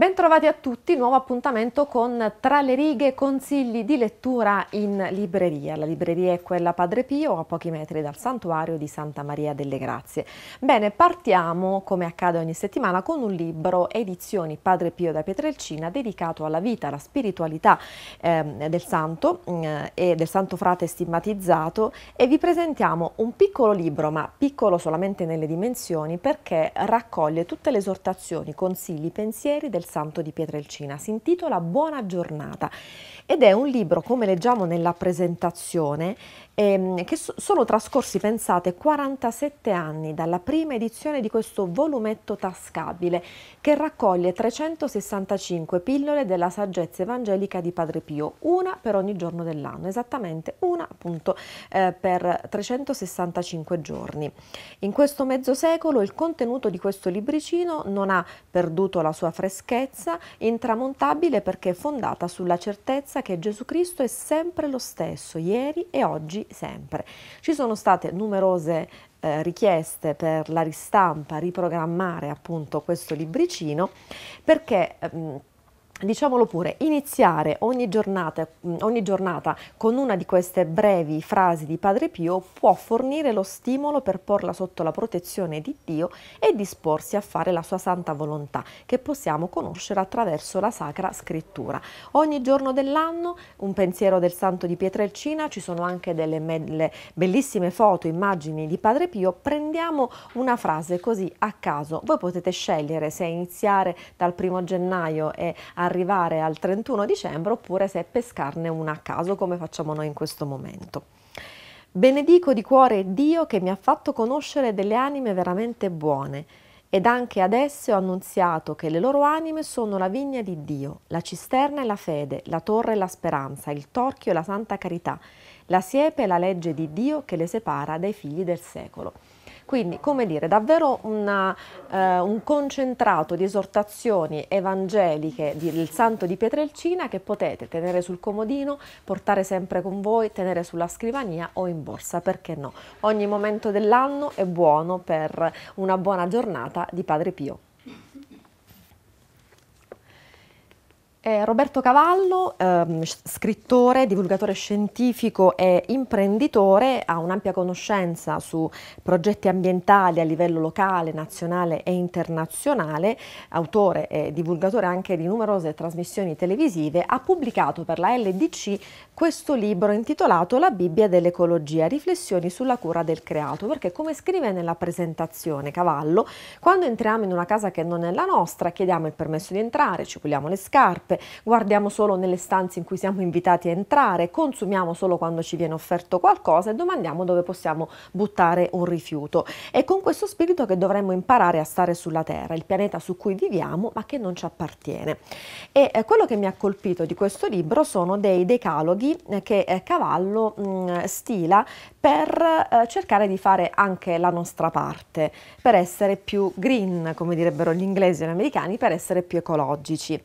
Bentrovati a tutti, nuovo appuntamento con Tra le righe consigli di lettura in libreria. La libreria è quella Padre Pio a pochi metri dal santuario di Santa Maria delle Grazie. Bene, partiamo come accade ogni settimana con un libro edizioni Padre Pio da Pietrelcina dedicato alla vita, alla spiritualità eh, del santo eh, e del santo frate stigmatizzato e vi presentiamo un piccolo libro, ma piccolo solamente nelle dimensioni perché raccoglie tutte le esortazioni, consigli, pensieri del santo di Pietrelcina. Si intitola Buona giornata ed è un libro, come leggiamo nella presentazione, ehm, che so- sono trascorsi, pensate, 47 anni dalla prima edizione di questo volumetto tascabile che raccoglie 365 pillole della saggezza evangelica di Padre Pio, una per ogni giorno dell'anno, esattamente una appunto eh, per 365 giorni. In questo mezzo secolo il contenuto di questo libricino non ha perduto la sua freschezza, intramontabile perché è fondata sulla certezza che Gesù Cristo è sempre lo stesso, ieri e oggi sempre. Ci sono state numerose eh, richieste per la ristampa, riprogrammare appunto questo libricino perché ehm, diciamolo pure, iniziare ogni giornata, ogni giornata, con una di queste brevi frasi di Padre Pio può fornire lo stimolo per porla sotto la protezione di Dio e disporsi a fare la sua santa volontà, che possiamo conoscere attraverso la Sacra Scrittura. Ogni giorno dell'anno un pensiero del Santo di Pietrelcina, ci sono anche delle bellissime foto, immagini di Padre Pio, prendiamo una frase così a caso, voi potete scegliere se iniziare dal primo gennaio e a arrivare al 31 dicembre oppure se pescarne una a caso come facciamo noi in questo momento. Benedico di cuore Dio che mi ha fatto conoscere delle anime veramente buone ed anche ad esse ho annunziato che le loro anime sono la vigna di Dio, la cisterna e la fede, la torre e la speranza, il torchio e la santa carità, la siepe e la legge di Dio che le separa dai figli del secolo. Quindi, come dire, davvero una, eh, un concentrato di esortazioni evangeliche del santo di Pietrelcina che potete tenere sul comodino, portare sempre con voi, tenere sulla scrivania o in borsa, perché no? Ogni momento dell'anno è buono per una buona giornata di Padre Pio. Eh, Roberto Cavallo, ehm, scrittore, divulgatore scientifico e imprenditore, ha un'ampia conoscenza su progetti ambientali a livello locale, nazionale e internazionale, autore e divulgatore anche di numerose trasmissioni televisive, ha pubblicato per la LDC questo libro intitolato La Bibbia dell'ecologia, riflessioni sulla cura del creato, perché come scrive nella presentazione Cavallo, quando entriamo in una casa che non è la nostra, chiediamo il permesso di entrare, ci puliamo le scarpe, scarpe, guardiamo solo nelle stanze in cui siamo invitati a entrare, consumiamo solo quando ci viene offerto qualcosa e domandiamo dove possiamo buttare un rifiuto. È con questo spirito che dovremmo imparare a stare sulla Terra, il pianeta su cui viviamo ma che non ci appartiene. E eh, quello che mi ha colpito di questo libro sono dei decaloghi eh, che eh, Cavallo mm, stila per cercare di fare anche la nostra parte, per essere più green, come direbbero gli inglesi e gli americani, per essere più ecologici.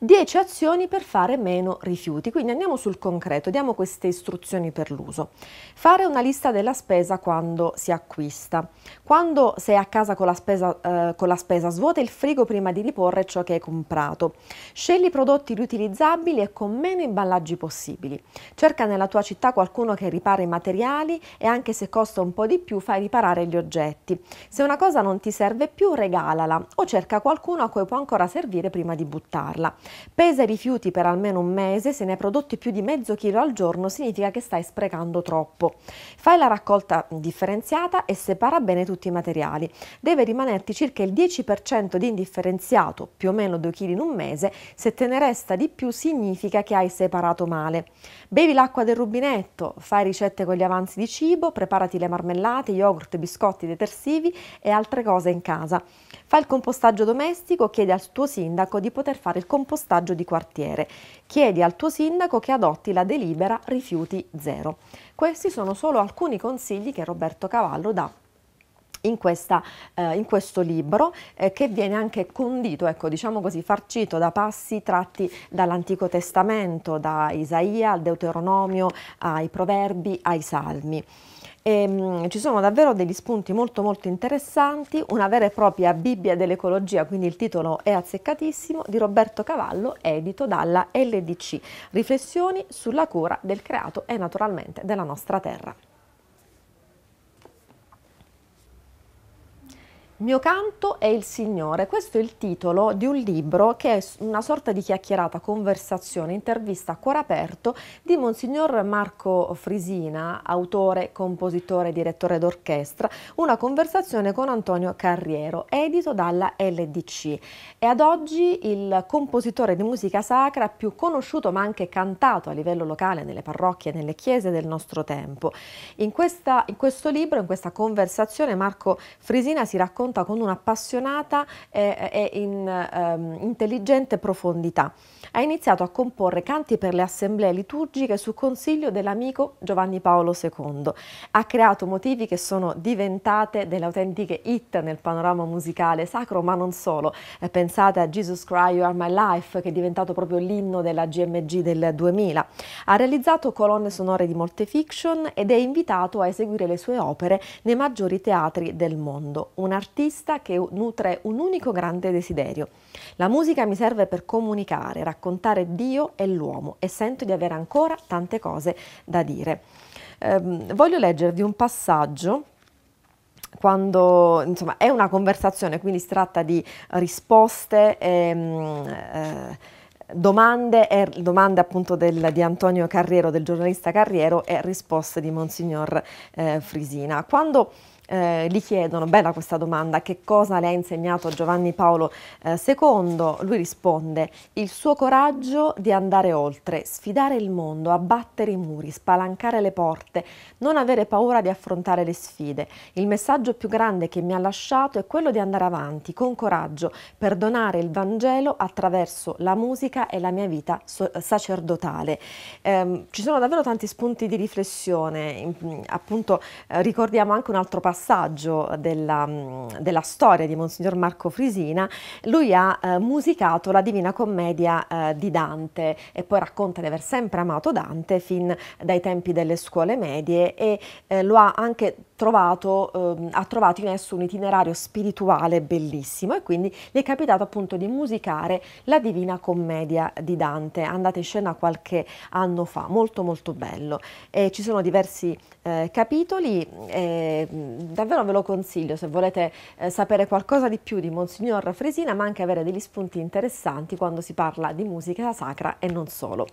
10 azioni per fare meno rifiuti. Quindi andiamo sul concreto, diamo queste istruzioni per l'uso. Fare una lista della spesa quando si acquista. Quando sei a casa con la spesa, eh, con la spesa svuota il frigo prima di riporre ciò che hai comprato. Scegli prodotti riutilizzabili e con meno imballaggi possibili. Cerca nella tua città qualcuno che ripara i materiali e anche se costa un po' di più fai riparare gli oggetti. Se una cosa non ti serve più regalala o cerca qualcuno a cui può ancora servire prima di buttarla. Pesa i rifiuti per almeno un mese, se ne hai prodotti più di mezzo chilo al giorno significa che stai sprecando troppo. Fai la raccolta differenziata e separa bene tutti i materiali. Deve rimanerti circa il 10% di indifferenziato, più o meno 2 kg in un mese, se te ne resta di più significa che hai separato male. Bevi l'acqua del rubinetto, fai ricette con gli avanzi di cibo, preparati le marmellate, yogurt, biscotti, detersivi e altre cose in casa. Fai il compostaggio domestico, chiedi al tuo sindaco di poter fare il compostaggio compostaggio di quartiere. Chiedi al tuo sindaco che adotti la delibera rifiuti zero. Questi sono solo alcuni consigli che Roberto Cavallo dà in, questa, eh, in, questo libro eh, che viene anche condito, ecco, diciamo così, farcito da passi tratti dall'Antico Testamento, da Isaia al Deuteronomio, ai Proverbi, ai Salmi. E, ehm, mh, ci sono davvero degli spunti molto molto interessanti, una vera e propria Bibbia dell'ecologia, quindi il titolo è azzeccatissimo, di Roberto Cavallo, edito dalla LDC, Riflessioni sulla cura del creato e naturalmente della nostra terra. Mio canto è il Signore, questo è il titolo di un libro che è una sorta di chiacchierata, conversazione, intervista a cuore aperto di Monsignor Marco Frisina, autore, compositore, direttore d'orchestra, una conversazione con Antonio Carriero, edito dalla LDC. È ad oggi il compositore di musica sacra più conosciuto ma anche cantato a livello locale nelle parrocchie e nelle chiese del nostro tempo. In, questa, in questo libro, in questa conversazione, Marco Frisina si racconta racconta con un'appassionata e, e in, um, intelligente profondità. Ha iniziato a comporre canti per le assemblee liturgiche su consiglio dell'amico Giovanni Paolo II. Ha creato motivi che sono diventate delle autentiche hit nel panorama musicale sacro, ma non solo. Eh, pensate a Jesus Christ You Are My Life, che è diventato proprio l'inno della GMG del 2000. Ha realizzato colonne sonore di molte fiction ed è invitato a eseguire le sue opere nei maggiori teatri del mondo. Un artista artista che nutre un unico grande desiderio. La musica mi serve per comunicare, raccontare Dio e l'uomo e sento di avere ancora tante cose da dire. Eh, voglio leggervi un passaggio quando insomma è una conversazione, quindi si tratta di risposte. Ehm, eh, domande, e, domande appunto del, di Antonio Carriero, del giornalista Carriero e risposte di Monsignor eh, Frisina. Quando eh, gli chiedono, bella questa domanda, che cosa le ha insegnato Giovanni Paolo II? Eh, Lui risponde, il suo coraggio di andare oltre, sfidare il mondo, abbattere i muri, spalancare le porte, non avere paura di affrontare le sfide. Il messaggio più grande che mi ha lasciato è quello di andare avanti con coraggio perdonare il Vangelo attraverso la musica e la mia vita so sacerdotale. Eh, ci sono davvero tanti spunti di riflessione, appunto eh, ricordiamo anche un altro passaggio passaggio della, mm, della, storia di Monsignor Marco Frisina, lui ha eh, musicato la Divina Commedia eh, di Dante e poi racconta di aver sempre amato Dante fin dai tempi delle scuole medie e eh, lo ha anche trovato, ehm, ha trovato in esso un itinerario spirituale bellissimo e quindi gli è capitato appunto di musicare la Divina Commedia di Dante, andata in scena qualche anno fa, molto molto bello. E ci sono diversi eh, capitoli, e, davvero ve lo consiglio se volete eh, sapere qualcosa di più di Monsignor Fresina, ma anche avere degli spunti interessanti quando si parla di musica sacra e non solo.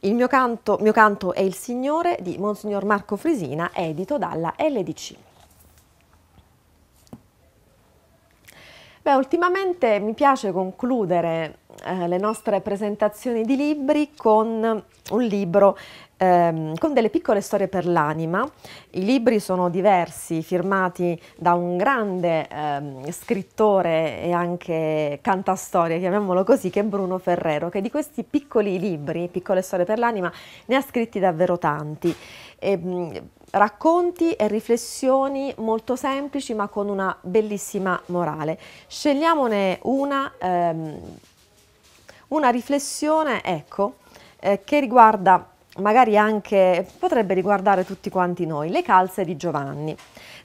Il mio canto, mio canto è il Signore di Monsignor Marco Frisina, edito dalla LDC. Beh, ultimamente mi piace concludere eh, le nostre presentazioni di libri con un libro ehm, con delle piccole storie per l'anima. I libri sono diversi, firmati da un grande ehm, scrittore e anche cantastorie, chiamiamolo così, che è Bruno Ferrero, che di questi piccoli libri, piccole storie per l'anima, ne ha scritti davvero tanti. E, ehm, racconti e riflessioni molto semplici ma con una bellissima morale. Scegliamone una, ehm, una riflessione ecco, eh, che riguarda magari anche, potrebbe riguardare tutti quanti noi, le calze di Giovanni.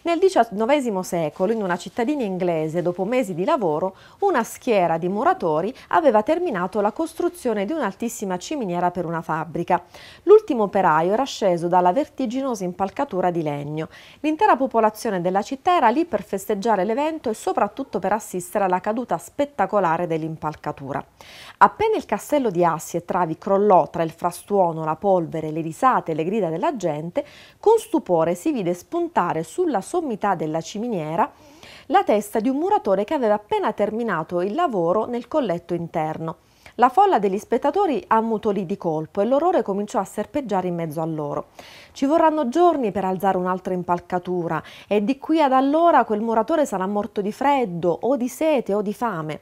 Nel XIX secolo, in una cittadina inglese, dopo mesi di lavoro, una schiera di muratori aveva terminato la costruzione di un'altissima ciminiera per una fabbrica. L'ultimo operaio era sceso dalla vertiginosa impalcatura di legno. L'intera popolazione della città era lì per festeggiare l'evento e soprattutto per assistere alla caduta spettacolare dell'impalcatura. Appena il castello di Assi e Travi crollò tra il frastuono, la polvere, le risate e le grida della gente, con stupore si vide spuntare sulla sommità della ciminiera la testa di un muratore che aveva appena terminato il lavoro nel colletto interno. La folla degli spettatori ammutolì di colpo e l'orrore cominciò a serpeggiare in mezzo a loro. Ci vorranno giorni per alzare un'altra impalcatura e di qui ad allora quel muratore sarà morto di freddo o di sete o di fame.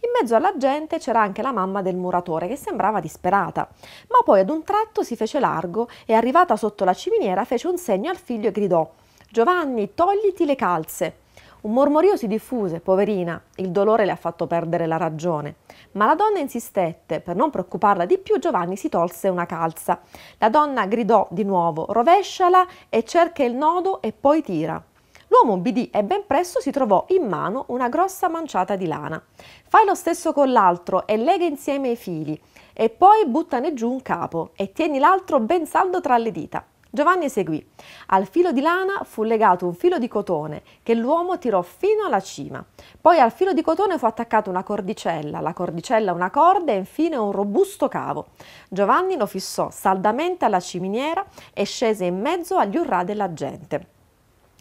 In mezzo alla gente c'era anche la mamma del muratore che sembrava disperata, ma poi ad un tratto si fece largo e arrivata sotto la ciminiera fece un segno al figlio e gridò Giovanni, togliti le calze. Un mormorio si diffuse, poverina, il dolore le ha fatto perdere la ragione. Ma la donna insistette, per non preoccuparla di più Giovanni si tolse una calza. La donna gridò di nuovo, rovesciala e cerca il nodo e poi tira. L'uomo ubbidì e ben presto si trovò in mano una grossa manciata di lana. Fai lo stesso con l'altro e lega insieme i fili e poi buttane giù un capo e tieni l'altro ben saldo tra le dita. Giovanni seguì. Al filo di lana fu legato un filo di cotone che l'uomo tirò fino alla cima. Poi al filo di cotone fu attaccata una cordicella, la cordicella una corda e infine un robusto cavo. Giovanni lo fissò saldamente alla ciminiera e scese in mezzo agli urrà della gente.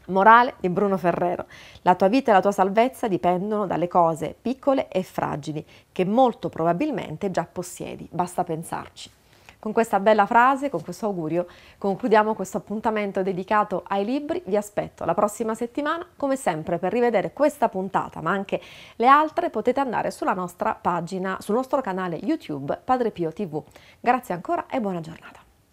Morale di Bruno Ferrero. La tua vita e la tua salvezza dipendono dalle cose piccole e fragili che molto probabilmente già possiedi, basta pensarci. Con questa bella frase, con questo augurio, concludiamo questo appuntamento dedicato ai libri. Vi aspetto la prossima settimana, come sempre, per rivedere questa puntata, ma anche le altre, potete andare sulla nostra pagina, sul nostro canale YouTube Padre Pio TV. Grazie ancora e buona giornata.